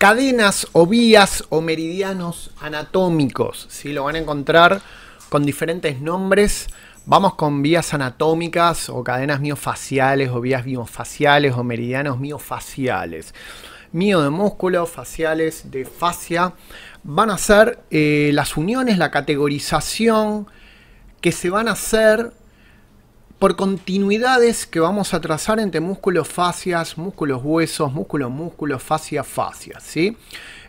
cadenas o vías o meridianos anatómicos. Si Lo van a encontrar con diferentes nombres. Vamos con vías anatómicas o cadenas miofaciales o vías biofaciales o meridianos miofaciales. Mío de músculo, faciales de fascia. Van a ser eh, las uniones, la categorización que se van a hacer por continuidades que vamos a trazar entre músculos fascias, músculos huesos, músculos músculos, fascia fascia.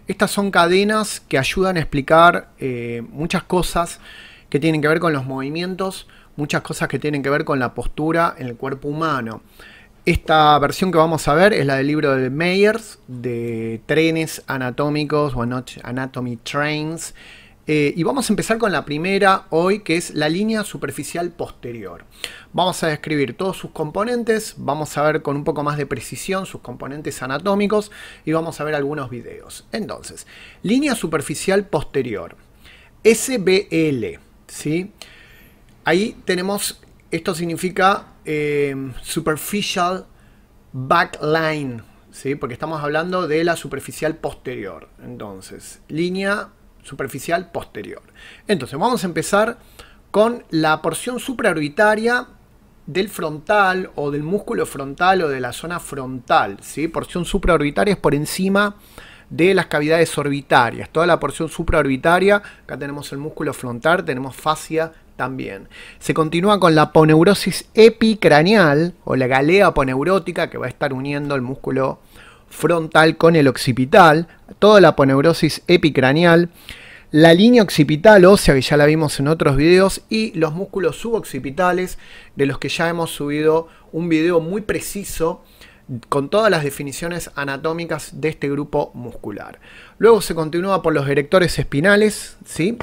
Estas son cadenas que ayudan a explicar eh, muchas cosas que tienen que ver con los movimientos, muchas cosas que tienen que ver con la postura en el cuerpo humano. Esta versión que vamos a ver es la del libro de Meyers, de trenes anatómicos, o Anatomy Trains, eh, y vamos a empezar con la primera hoy, que es la línea superficial posterior. Vamos a describir todos sus componentes, vamos a ver con un poco más de precisión sus componentes anatómicos y vamos a ver algunos videos. Entonces, línea superficial posterior, SBL, ¿sí? Ahí tenemos, esto significa eh, superficial backline, ¿sí? Porque estamos hablando de la superficial posterior. Entonces, línea superficial posterior. Entonces vamos a empezar con la porción supraorbitaria del frontal o del músculo frontal o de la zona frontal. ¿sí? Porción supraorbitaria es por encima de las cavidades orbitarias. Toda la porción supraorbitaria, acá tenemos el músculo frontal, tenemos fascia también. Se continúa con la poneurosis epicraneal o la galea poneurótica que va a estar uniendo el músculo frontal con el occipital, toda la poneurosis epicranial, la línea occipital ósea, que ya la vimos en otros videos, y los músculos suboccipitales, de los que ya hemos subido un video muy preciso con todas las definiciones anatómicas de este grupo muscular. Luego se continúa por los directores espinales, ¿sí?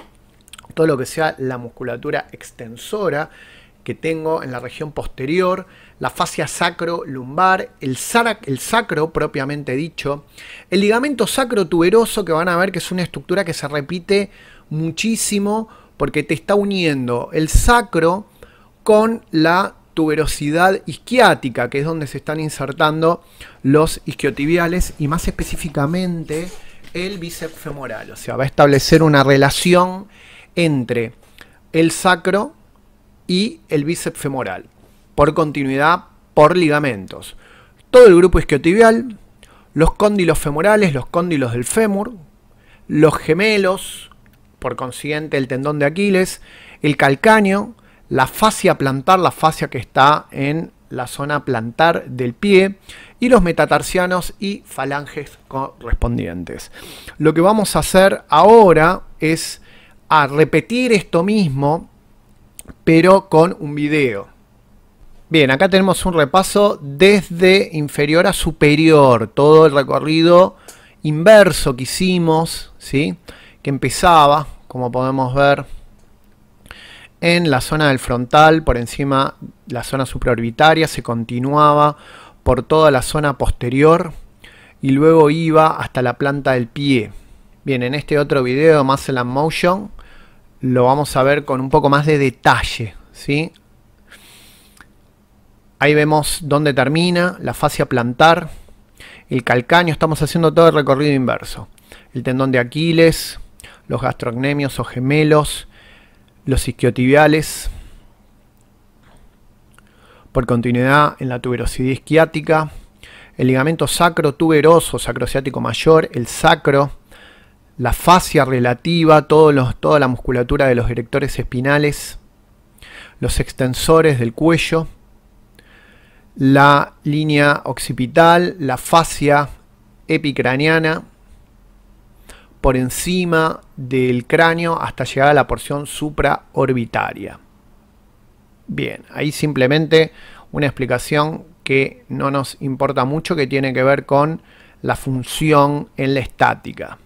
todo lo que sea la musculatura extensora, que tengo en la región posterior, la fascia sacro-lumbar, el, el, sacro propiamente dicho, el ligamento sacro-tuberoso que van a ver que es una estructura que se repite muchísimo porque te está uniendo el sacro con la tuberosidad isquiática, que es donde se están insertando los isquiotibiales y más específicamente el bíceps femoral. O sea, va a establecer una relación entre el sacro y el bíceps femoral, por continuidad por ligamentos. Todo el grupo isquiotibial, los cóndilos femorales, los cóndilos del fémur, los gemelos, por consiguiente el tendón de Aquiles, el calcáneo, la fascia plantar, la fascia que está en la zona plantar del pie y los metatarsianos y falanges correspondientes. Lo que vamos a hacer ahora es a repetir esto mismo pero con un video. Bien, acá tenemos un repaso desde inferior a superior, todo el recorrido inverso que hicimos, ¿sí? que empezaba, como podemos ver, en la zona del frontal, por encima la zona supraorbitaria, se continuaba por toda la zona posterior y luego iba hasta la planta del pie. Bien, en este otro video, en la Motion, lo vamos a ver con un poco más de detalle. ¿sí? Ahí vemos dónde termina, la fascia plantar, el calcaño, estamos haciendo todo el recorrido inverso. El tendón de Aquiles, los gastrocnemios o gemelos, los isquiotibiales. Por continuidad en la tuberosidad isquiática, el ligamento sacro tuberoso, sacrociático mayor, el sacro, la fascia relativa, todos toda la musculatura de los directores espinales, los extensores del cuello, la línea occipital, la fascia epicraniana, por encima del cráneo hasta llegar a la porción supraorbitaria. Bien, ahí simplemente una explicación que no nos importa mucho, que tiene que ver con la función en la estática.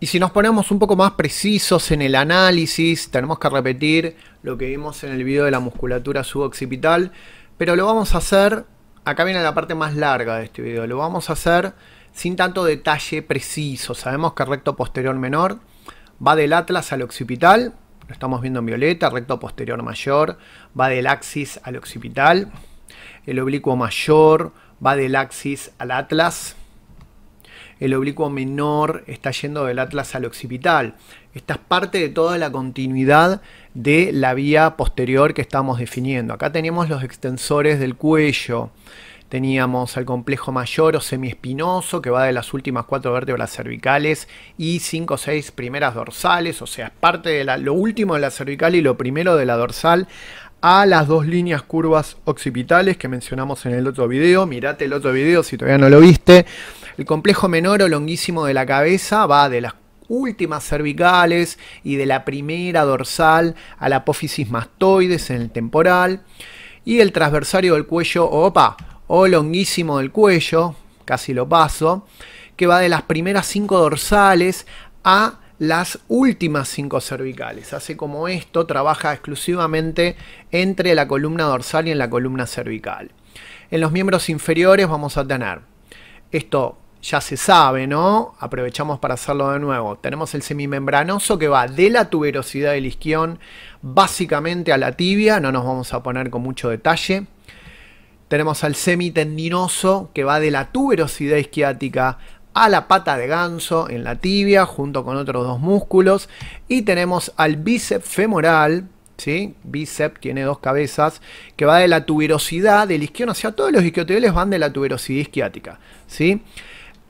Y si nos ponemos un poco más precisos en el análisis, tenemos que repetir lo que vimos en el video de la musculatura suboccipital, pero lo vamos a hacer, acá viene la parte más larga de este video, lo vamos a hacer sin tanto detalle preciso. Sabemos que recto posterior menor va del atlas al occipital, lo estamos viendo en violeta, recto posterior mayor va del axis al occipital, el oblicuo mayor va del axis al atlas, el oblicuo menor está yendo del atlas al occipital. Esta es parte de toda la continuidad de la vía posterior que estamos definiendo. Acá tenemos los extensores del cuello. Teníamos al complejo mayor o semiespinoso que va de las últimas cuatro vértebras cervicales y cinco o seis primeras dorsales, o sea, es parte de lo último de la cervical y lo primero de la dorsal a las dos líneas curvas occipitales que mencionamos en el otro video. Mirate el otro video si todavía no lo viste. El complejo menor o longuísimo de la cabeza va de las últimas cervicales y de la primera dorsal a la apófisis mastoides en el temporal y el transversario del cuello, opa, o longuísimo del cuello, casi lo paso, que va de las primeras cinco dorsales a las últimas cinco cervicales. Hace como esto, trabaja exclusivamente entre la columna dorsal y en la columna cervical. En los miembros inferiores vamos a tener esto ya se sabe, ¿no? Aprovechamos para hacerlo de nuevo. Tenemos el semimembranoso que va de la tuberosidad del isquión básicamente a la tibia, no nos vamos a poner con mucho detalle. Tenemos al semitendinoso que va de la tuberosidad isquiática a la pata de ganso en la tibia junto con otros dos músculos. Y tenemos al bíceps femoral, ¿sí? Bíceps tiene dos cabezas, que va de la tuberosidad del isquión, hacia todos los isquiotibiales van de la tuberosidad isquiática, ¿sí? sí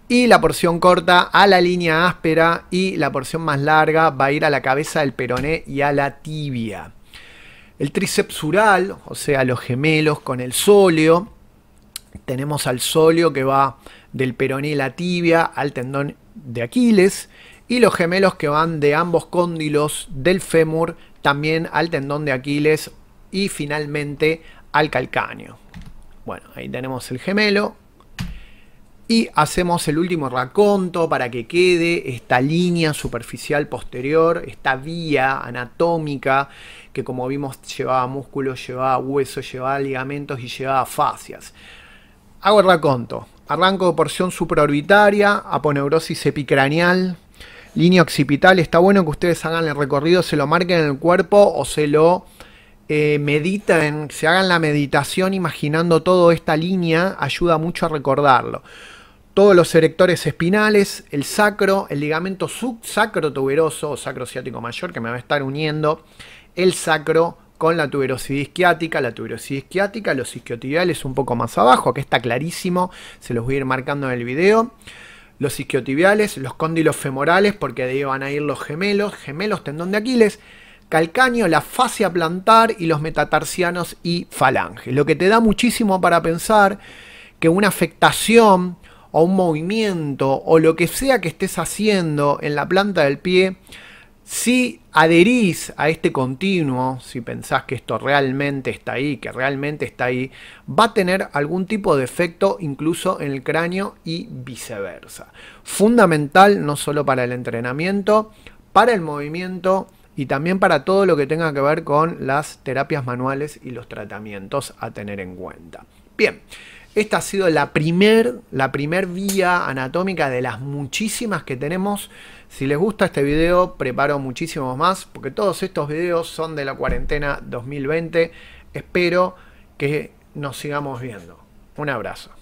y la porción corta a la línea áspera y la porción más larga va a ir a la cabeza del peroné y a la tibia. El tríceps o sea, los gemelos con el sóleo. Tenemos al sóleo que va del peroné y la tibia al tendón de Aquiles y los gemelos que van de ambos cóndilos del fémur también al tendón de Aquiles y finalmente al calcáneo. Bueno, ahí tenemos el gemelo, y hacemos el último raconto para que quede esta línea superficial posterior, esta vía anatómica que como vimos llevaba músculos, llevaba huesos, llevaba ligamentos y llevaba fascias. Hago el raconto. Arranco de porción supraorbitaria, aponeurosis epicranial, línea occipital. Está bueno que ustedes hagan el recorrido, se lo marquen en el cuerpo o se lo eh, mediten, se hagan la meditación imaginando toda esta línea, ayuda mucho a recordarlo todos los erectores espinales, el sacro, el ligamento sub-sacro tuberoso o sacro ciático mayor que me va a estar uniendo el sacro con la tuberosidad isquiática, la tuberosidad isquiática, los isquiotibiales un poco más abajo, que está clarísimo, se los voy a ir marcando en el video. Los isquiotibiales, los cóndilos femorales, porque de ahí van a ir los gemelos, gemelos, tendón de Aquiles, calcáneo, la fascia plantar y los metatarsianos y falanges. Lo que te da muchísimo para pensar que una afectación o un movimiento o lo que sea que estés haciendo en la planta del pie, si adherís a este continuo, si pensás que esto realmente está ahí, que realmente está ahí, va a tener algún tipo de efecto incluso en el cráneo y viceversa. Fundamental no solo para el entrenamiento, para el movimiento y también para todo lo que tenga que ver con las terapias manuales y los tratamientos a tener en cuenta. Bien. Esta ha sido la primer, la primer vía anatómica de las muchísimas que tenemos. Si les gusta este video, preparo muchísimos más, porque todos estos videos son de la cuarentena 2020. Espero que nos sigamos viendo. Un abrazo.